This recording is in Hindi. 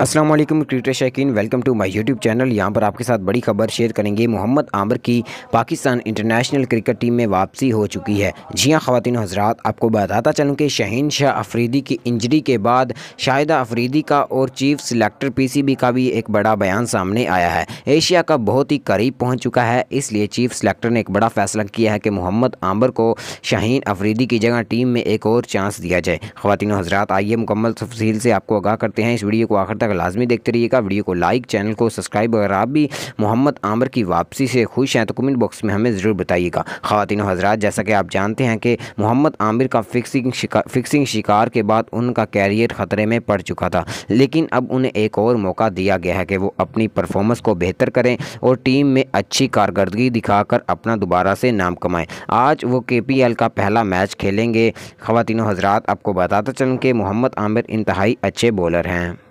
असलम क्रिकेट शाकिन welcome to my YouTube channel यहाँ पर आपके साथ बड़ी खबर शेयर करेंगे मोहम्मद आमर की पाकिस्तान इंटरनेशनल क्रिकेट टीम में वापसी हो चुकी है जी हां खातिन हजरात आपको बताता चलूँ कि शहीन शाह अफरीदी की इंजरी के बाद शाहिदा अफरीदी का और चीफ सिलेक्टर पीसीबी का भी एक बड़ा बयान सामने आया है एशिया का बहुत ही करीब पहुँच चुका है इसलिए चीफ सिलेक्टर ने एक बड़ा फैसला किया है कि मोहम्मद आमर को शाहीन अफरीदी की जगह टीम में एक और चांस दिया जाए खातिन हजरात आइए मुकम्मल तफसील से आपको आगाह करते हैं इस वीडियो को आखिर तक तक लाजमी देखते रहिएगा वीडियो को लाइक चैनल को सब्सक्राइब अगर आप भी मोहम्मद आमर की वापसी से खुश हैं तो कमेंट बॉक्स में हमें ज़रूर बताइएगा खातिन हजरात जैसा कि आप जानते हैं कि मोहम्मद आमिर का फिक्सिंग शिकार फिक्सिंग शिकार के बाद उनका कैरियर ख़तरे में पड़ चुका था लेकिन अब उन्हें एक और मौका दिया गया है कि वो अपनी परफॉर्मेंस को बेहतर करें और टीम में अच्छी कारकर्दगी दिखाकर अपना दोबारा से नाम कमाएं आज वो के का पहला मैच खेलेंगे खातिन हजरात आपको बताता चलूँ कि मोहम्मद आमिर इंतहाई अच्छे बॉलर हैं